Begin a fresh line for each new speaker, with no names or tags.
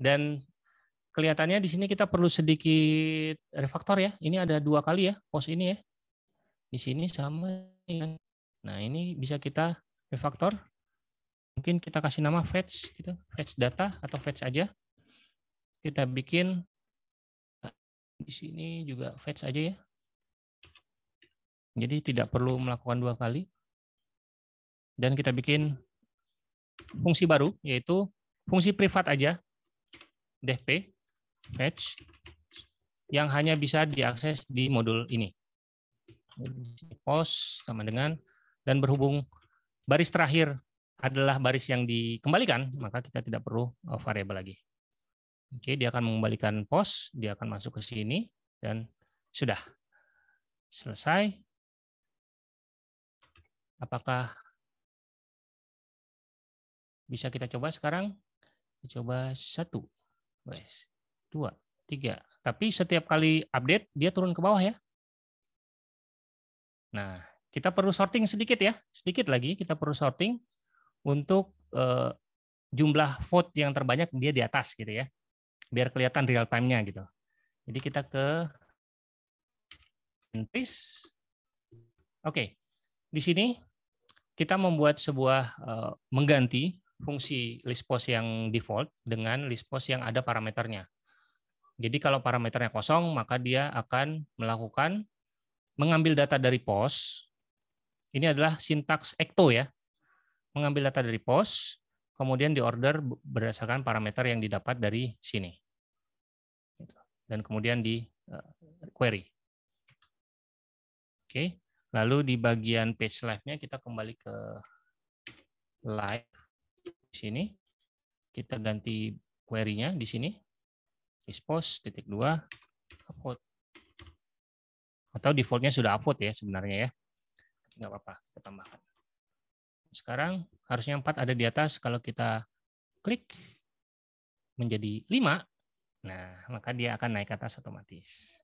Dan kelihatannya di sini kita perlu sedikit refaktor ya. Ini ada dua kali ya pos ini ya. Di sini sama. Nah ini bisa kita refaktor. Mungkin kita kasih nama fetch, gitu. fetch data atau fetch aja. Kita bikin nah, di sini juga fetch aja ya. Jadi tidak perlu melakukan dua kali. Dan kita bikin fungsi baru, yaitu fungsi privat aja DP patch yang hanya bisa diakses di modul ini. Pos sama dengan dan berhubung baris terakhir adalah baris yang dikembalikan, maka kita tidak perlu uh, variabel lagi. Oke, dia akan mengembalikan pos, dia akan masuk ke sini dan sudah selesai. Apakah bisa kita coba sekarang? Kita coba satu. Wes. Dua, tiga. Tapi setiap kali update, dia turun ke bawah ya. Nah, kita perlu sorting sedikit ya. Sedikit lagi kita perlu sorting untuk eh, jumlah vote yang terbanyak dia di atas gitu ya. Biar kelihatan real time-nya gitu. Jadi kita ke entries. Oke. Di sini kita membuat sebuah eh, mengganti fungsi list post yang default dengan list post yang ada parameternya. Jadi kalau parameternya kosong, maka dia akan melakukan mengambil data dari post. Ini adalah sintaks ecto ya. Mengambil data dari post, kemudian diorder berdasarkan parameter yang didapat dari sini. Gitu. Dan kemudian di eh, query. Oke, lalu di bagian page live-nya kita kembali ke live sini. Kita ganti query-nya di sini. Expose titik dua upload. Atau defaultnya sudah upload ya sebenarnya ya. Nggak apa-apa, kita tambahkan. Sekarang harusnya empat ada di atas. Kalau kita klik menjadi lima nah maka dia akan naik ke atas otomatis.